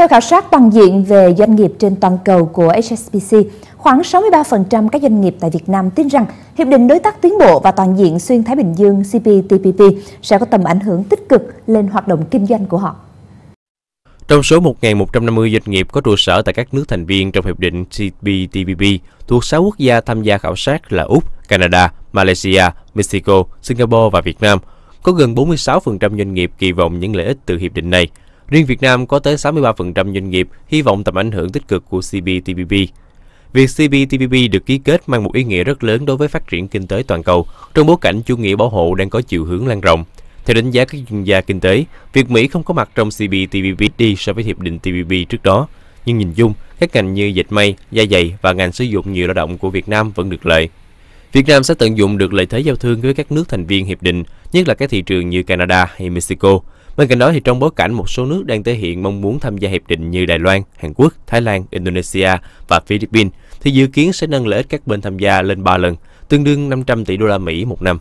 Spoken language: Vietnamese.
Theo khảo sát toàn diện về doanh nghiệp trên toàn cầu của HSBC, khoảng 63% các doanh nghiệp tại Việt Nam tin rằng Hiệp định Đối tác Tiến bộ và Toàn diện Xuyên Thái Bình Dương CPTPP sẽ có tầm ảnh hưởng tích cực lên hoạt động kinh doanh của họ. Trong số 1.150 doanh nghiệp có trụ sở tại các nước thành viên trong Hiệp định CPTPP, thuộc 6 quốc gia tham gia khảo sát là Úc, Canada, Malaysia, Mexico, Singapore và Việt Nam, có gần 46% doanh nghiệp kỳ vọng những lợi ích từ hiệp định này – Riêng Việt Nam có tới 63% doanh nghiệp hy vọng tầm ảnh hưởng tích cực của CPTPP. Việc CPTPP được ký kết mang một ý nghĩa rất lớn đối với phát triển kinh tế toàn cầu trong bối cảnh chủ nghĩa bảo hộ đang có chiều hướng lan rộng. Theo đánh giá các chuyên gia kinh tế, việc Mỹ không có mặt trong CPTPP đi so với hiệp định TPP trước đó. Nhưng nhìn chung, các ngành như dệt may, da dày và ngành sử dụng nhiều lao động của Việt Nam vẫn được lợi. Việt Nam sẽ tận dụng được lợi thế giao thương với các nước thành viên hiệp định, nhất là các thị trường như Canada hay Mexico. Bên cạnh đó thì trong bối cảnh một số nước đang thể hiện mong muốn tham gia hiệp định như Đài Loan, Hàn Quốc, Thái Lan, Indonesia và Philippines thì dự kiến sẽ nâng lợi ích các bên tham gia lên 3 lần, tương đương 500 tỷ đô la Mỹ một năm.